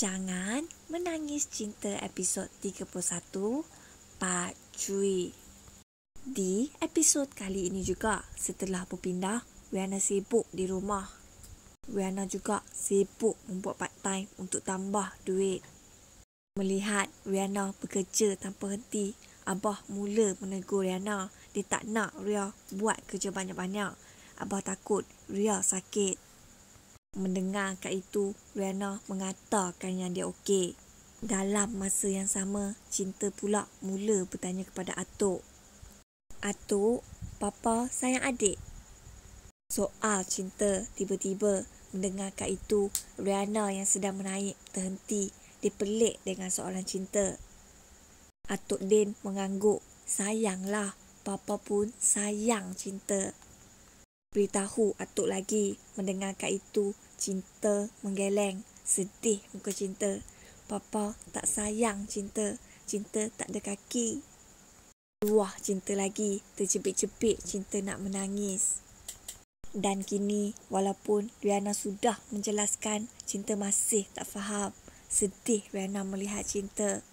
Jangan Menangis Cinta episod 31 Part 3 Di episod kali ini juga setelah berpindah Wiana sibuk di rumah Wiana juga sibuk membuat part time untuk tambah duit Melihat Wiana bekerja tanpa henti Abah mula menegur Wiana. Dia tak nak Ria buat kerja banyak-banyak Abah takut Ria sakit Mendengar kat itu, Riana mengatakan yang dia okey. Dalam masa yang sama, Cinta pula mula bertanya kepada Atok. Atok, Papa sayang adik. Soal cinta tiba-tiba mendengar kat itu, Riana yang sedang menaik terhenti dipelik dengan soalan cinta. Atok Din mengangguk, sayanglah, Papa pun sayang cinta beritahu atuk lagi mendengarkan itu cinta menggeleng sedih muka cinta papa tak sayang cinta cinta tak ada kaki luah cinta lagi terjepit-jepit cinta nak menangis dan kini walaupun Riana sudah menjelaskan cinta masih tak faham sedih Riana melihat cinta